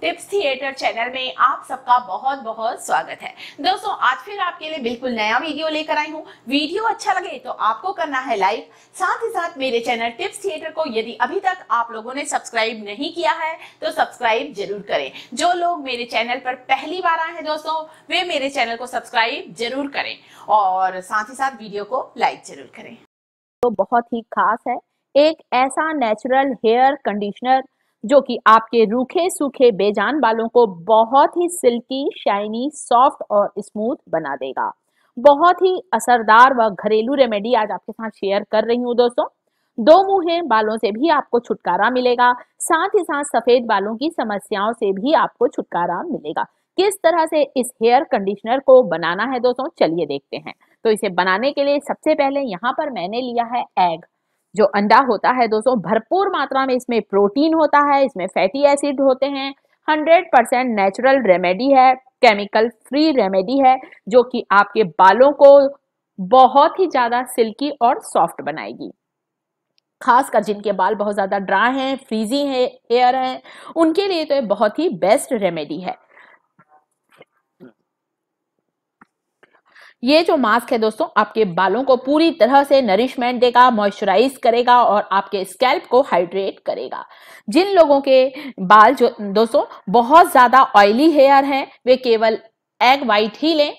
tips theatre channel में आप सबका बहुत बहुत स्वागत है दोस्तों आज फिर आपके लिए बिल्कुल नया वीडियो लेकर आई हूँ वीडियो अच्छा लगे तो आपको करना है लाइक साथ ही साथ मेरे चैनल टिप्स थिएटर को यदि अभी तक आप लोगों ने सब्सक्राइब नहीं किया है तो सब्सक्राइब जरूर करें जो लोग मेरे चैनल पर पहली बार आए हैं दोस्तों वे मेरे चैनल को सब्सक्राइब जरूर करें और साथ ही साथ वीडियो को लाइक जरूर करें तो बहुत ही खास है एक ऐसा नेचुरल हेयर कंडीशनर जो कि आपके रूखे सूखे बेजान बालों को बहुत ही सिल्की शाइनी सॉफ्ट और स्मूथ बना देगा बहुत ही असरदार व घरेलू रेमेडी आज आपके साथ शेयर कर रही हूँ दोस्तों दो मुहे बालों से भी आपको छुटकारा मिलेगा साथ ही साथ सफेद बालों की समस्याओं से भी आपको छुटकारा मिलेगा किस तरह से इस हेयर कंडीशनर को बनाना है दोस्तों चलिए देखते हैं तो इसे बनाने के लिए सबसे पहले यहाँ पर मैंने लिया है एग जो अंडा होता है दोस्तों भरपूर मात्रा में इसमें प्रोटीन होता है इसमें फैटी एसिड होते हैं 100 परसेंट नेचुरल रेमेडी है केमिकल फ्री रेमेडी है जो कि आपके बालों को बहुत ही ज़्यादा सिल्की और सॉफ्ट बनाएगी खासकर जिनके बाल बहुत ज़्यादा ड्राई हैं फ्रीजी हैं एयर हैं उनके लिए तो ये बहुत ही बेस्ट रेमेडी है ये जो मास्क है दोस्तों आपके बालों को पूरी तरह से नरिशमेंट देगा मॉइस्चराइज करेगा और आपके स्कैल्प को हाइड्रेट करेगा जिन लोगों के बाल जो दोस्तों बहुत ज्यादा ऑयली हेयर हैं वे केवल एग वाइट ही लें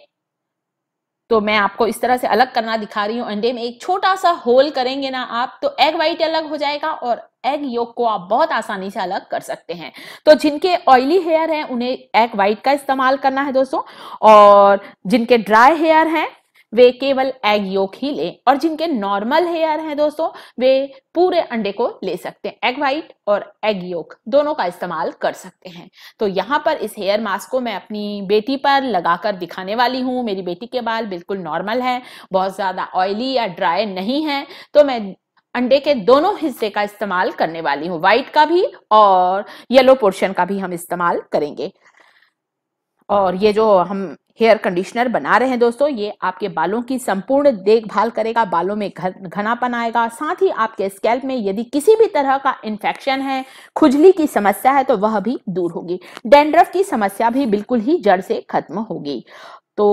तो मैं आपको इस तरह से अलग करना दिखा रही हूँ अंडे में एक छोटा सा होल करेंगे ना आप तो एग वाइट अलग हो जाएगा और एग योग को आप बहुत आसानी से अलग कर सकते हैं तो जिनके ऑयली हेयर हैं उन्हें एग वाइट का इस्तेमाल करना है दोस्तों और जिनके ड्राई हेयर हैं वे केवल एग योक ही लें और जिनके नॉर्मल हेयर हैं दोस्तों वे पूरे अंडे को ले सकते हैं एग वाइट और एग योक दोनों का इस्तेमाल कर सकते हैं तो यहाँ पर इस हेयर मास्क को मैं अपनी बेटी पर लगाकर दिखाने वाली हूँ मेरी बेटी के बाल बिल्कुल नॉर्मल है बहुत ज़्यादा ऑयली या ड्राई नहीं है तो मैं अंडे के दोनों हिस्से का इस्तेमाल करने वाली हूँ व्हाइट का भी और येलो पोर्शन का भी हम इस्तेमाल करेंगे और ये जो हम हेयर कंडीशनर बना रहे हैं दोस्तों ये आपके बालों की संपूर्ण देखभाल करेगा बालों में घनापन आएगा साथ ही आपके स्कैल्प में यदि किसी भी तरह का इन्फेक्शन है खुजली की समस्या है तो वह भी दूर होगी डेंड्रफ की समस्या भी बिल्कुल ही जड़ से खत्म होगी तो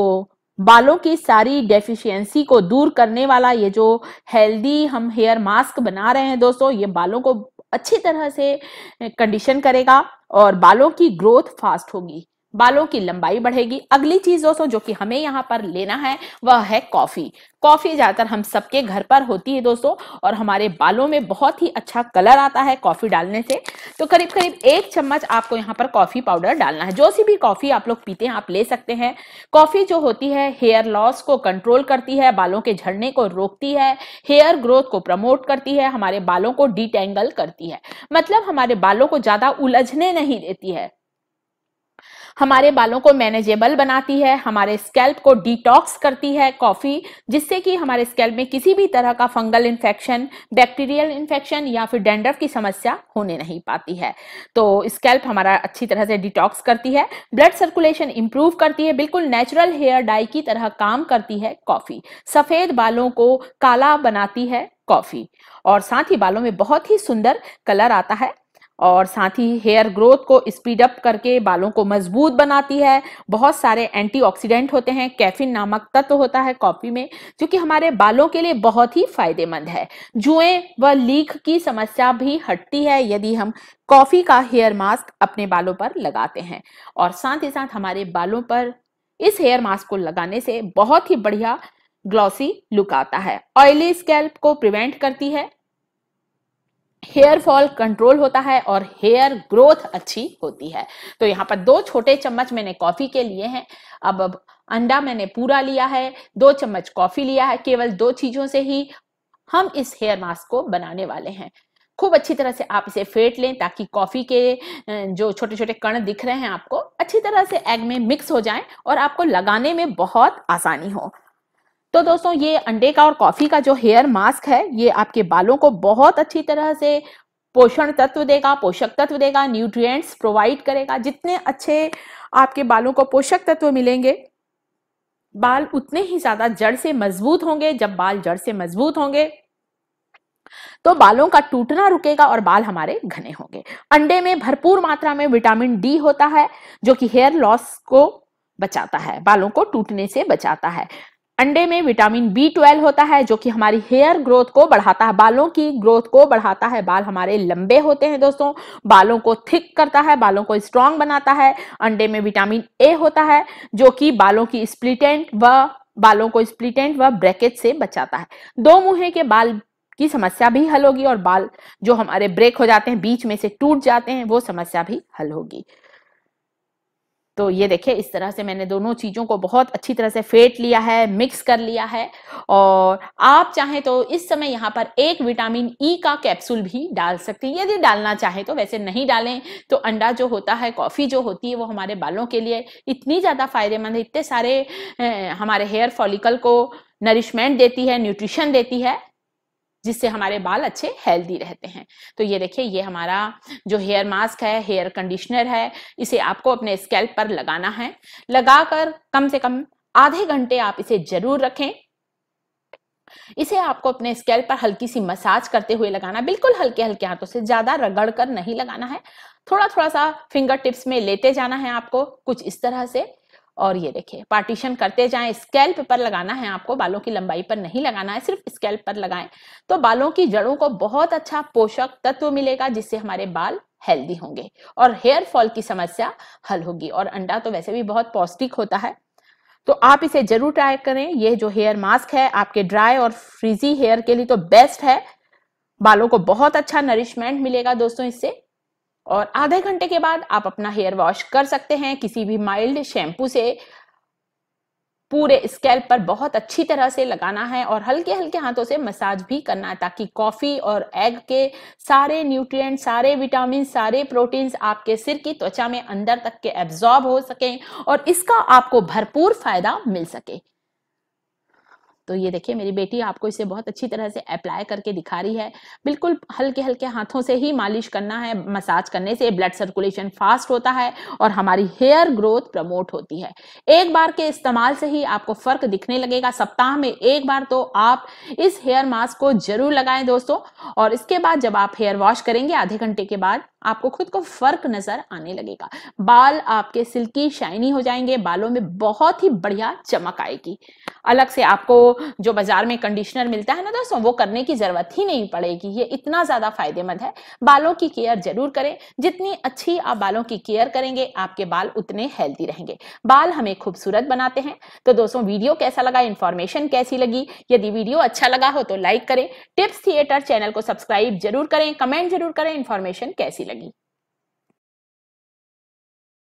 बालों की सारी डेफिशिएंसी को दूर करने वाला ये जो हेल्दी हम हेयर मास्क बना रहे हैं दोस्तों ये बालों को अच्छी तरह से कंडीशन करेगा और बालों की ग्रोथ फास्ट होगी बालों की लंबाई बढ़ेगी अगली चीज दोस्तों जो कि हमें यहाँ पर लेना है वह है कॉफी कॉफी ज्यादातर हम सबके घर पर होती है दोस्तों और हमारे बालों में बहुत ही अच्छा कलर आता है कॉफी डालने से तो करीब करीब एक चम्मच आपको यहाँ पर कॉफी पाउडर डालना है जो सी भी कॉफी आप लोग पीते हैं आप ले सकते हैं कॉफी जो होती है हेयर लॉस को कंट्रोल करती है बालों के झड़ने को रोकती है हेयर ग्रोथ को प्रमोट करती है हमारे बालों को डिटेंगल करती है मतलब हमारे बालों को ज्यादा उलझने नहीं देती है हमारे बालों को मैनेजेबल बनाती है हमारे स्कैल्प को डिटॉक्स करती है कॉफी जिससे कि हमारे स्कैल्प में किसी भी तरह का फंगल इन्फेक्शन बैक्टीरियल इन्फेक्शन या फिर डेंडर की समस्या होने नहीं पाती है तो स्कैल्प हमारा अच्छी तरह से डिटॉक्स करती है ब्लड सर्कुलेशन इंप्रूव करती है बिल्कुल नेचुरल हेयर डाई की तरह काम करती है कॉफी सफेद बालों को काला बनाती है कॉफी और साथ ही बालों में बहुत ही सुंदर कलर आता है और साथ ही हेयर ग्रोथ को स्पीड अप करके बालों को मजबूत बनाती है बहुत सारे एंटीऑक्सीडेंट होते हैं कैफिन नामक तत्व तो होता है कॉफी में जो कि हमारे बालों के लिए बहुत ही फायदेमंद है जुएं व लीक की समस्या भी हटती है यदि हम कॉफी का हेयर मास्क अपने बालों पर लगाते हैं और साथ ही साथ हमारे बालों पर इस हेयर मास्क को लगाने से बहुत ही बढ़िया ग्लॉसी लुक आता है ऑयली स्कैल्प को प्रिवेंट करती है हेयर फॉल कंट्रोल होता है और हेयर ग्रोथ अच्छी होती है तो यहाँ पर दो छोटे चम्मच मैंने कॉफी के लिए हैं अब अब अंडा मैंने पूरा लिया है दो चम्मच कॉफी लिया है केवल दो चीजों से ही हम इस हेयर मास्क को बनाने वाले हैं खूब अच्छी तरह से आप इसे फेंट लें ताकि कॉफी के जो छोटे छोटे कण दिख रहे हैं आपको अच्छी तरह से एग में मिक्स हो जाएं और आपको लगाने में बहुत आसानी हो तो दोस्तों ये अंडे का और कॉफी का जो हेयर मास्क है ये आपके बालों को बहुत अच्छी तरह से पोषण तत्व देगा पोषक तत्व देगा न्यूट्रिएंट्स प्रोवाइड करेगा जितने अच्छे आपके बालों को पोषक तत्व मिलेंगे बाल उतने ही ज्यादा जड़ से मजबूत होंगे जब बाल जड़ से मजबूत होंगे तो बालों का टूटना रुकेगा और बाल हमारे घने होंगे अंडे में भरपूर मात्रा में विटामिन डी होता है जो कि हेयर लॉस को बचाता है बालों को टूटने से बचाता है अंडे में विटामिन बी ट्वेल्व होता है जो कि हमारी हेयर ग्रोथ को बढ़ाता है बालों की ग्रोथ को बढ़ाता है बाल हमारे लंबे होते हैं दोस्तों बालों को थिक करता है बालों को स्ट्रांग बनाता है अंडे में विटामिन ए होता है जो कि बालों की स्प्लिटेंट व बालों को स्प्लिटेंट व ब्रैकेट से बचाता है दो मुहे के बाल की समस्या भी हल होगी और बाल जो हमारे ब्रेक हो जाते हैं बीच में से टूट जाते हैं वो समस्या भी हल होगी तो ये देखिए इस तरह से मैंने दोनों चीज़ों को बहुत अच्छी तरह से फेंट लिया है मिक्स कर लिया है और आप चाहें तो इस समय यहाँ पर एक विटामिन ई e का कैप्सूल भी डाल सकते हैं यदि डालना चाहें तो वैसे नहीं डालें तो अंडा जो होता है कॉफ़ी जो होती है वो हमारे बालों के लिए इतनी ज़्यादा फायदेमंद है इतने सारे हमारे हेयर फॉलिकल को नरिशमेंट देती है न्यूट्रिशन देती है जिससे हमारे बाल अच्छे हेल्दी रहते हैं तो ये देखिए ये हमारा जो हेयर मास्क है हेयर कंडीशनर है इसे आपको अपने स्कैल्प पर लगाना है लगाकर कम से कम आधे घंटे आप इसे जरूर रखें इसे आपको अपने स्कैल्प पर हल्की सी मसाज करते हुए लगाना बिल्कुल हल्के हल्के हाथों से ज्यादा रगड़ कर नहीं लगाना है थोड़ा थोड़ा सा फिंगर टिप्स में लेते जाना है आपको कुछ इस तरह से और ये देखिए पार्टीशन करते जाएं स्केल्प पर लगाना है आपको बालों की लंबाई पर नहीं लगाना है सिर्फ स्केल्प पर लगाएं तो बालों की जड़ों को बहुत अच्छा पोषक तत्व मिलेगा जिससे हमारे बाल हेल्दी होंगे और हेयर फॉल की समस्या हल होगी और अंडा तो वैसे भी बहुत पौष्टिक होता है तो आप इसे जरूर ट्राई करें यह जो हेयर मास्क है आपके ड्राई और फ्रीजी हेयर के लिए तो बेस्ट है बालों को बहुत अच्छा नरिशमेंट मिलेगा दोस्तों इससे और आधे घंटे के बाद आप अपना हेयर वॉश कर सकते हैं किसी भी माइल्ड शैम्पू से पूरे स्कैल्प पर बहुत अच्छी तरह से लगाना है और हल्के हल्के हाथों से मसाज भी करना है ताकि कॉफी और एग के सारे न्यूट्रिएंट सारे विटामिन सारे प्रोटीन्स आपके सिर की त्वचा में अंदर तक के एब्जॉर्ब हो सकें और इसका आपको भरपूर फायदा मिल सके तो ये देखिए मेरी बेटी आपको इसे बहुत अच्छी तरह से अप्लाई करके दिखा रही है बिल्कुल हल्के हल्के हाथों से ही मालिश करना है मसाज करने से ब्लड सर्कुलेशन फास्ट होता है और हमारी हेयर ग्रोथ प्रमोट होती है एक बार के इस्तेमाल से ही आपको फर्क दिखने लगेगा सप्ताह में एक बार तो आप इस हेयर मास्क को जरूर लगाएं दोस्तों और इसके बाद जब आप हेयर वॉश करेंगे आधे घंटे के बाद आपको खुद को फर्क नजर आने लगेगा बाल आपके सिल्की शाइनी हो जाएंगे बालों में बहुत ही बढ़िया चमक आएगी अलग से आपको जो बाजार में कंडीशनर मिलता है ना दोस्तों वो करने की जरूरत ही नहीं पड़ेगी ये इतना ज्यादा फायदेमंद है बालों की केयर जरूर करें जितनी अच्छी आप बालों की केयर करेंगे आपके बाल उतने हेल्थी रहेंगे बाल हमें खूबसूरत बनाते हैं तो दोस्तों वीडियो कैसा लगा इन्फॉर्मेशन कैसी लगी यदि वीडियो अच्छा लगा हो तो लाइक करें टिप्स थिएटर चैनल को सब्सक्राइब जरूर करें कमेंट जरूर करें इन्फॉर्मेशन कैसी लगी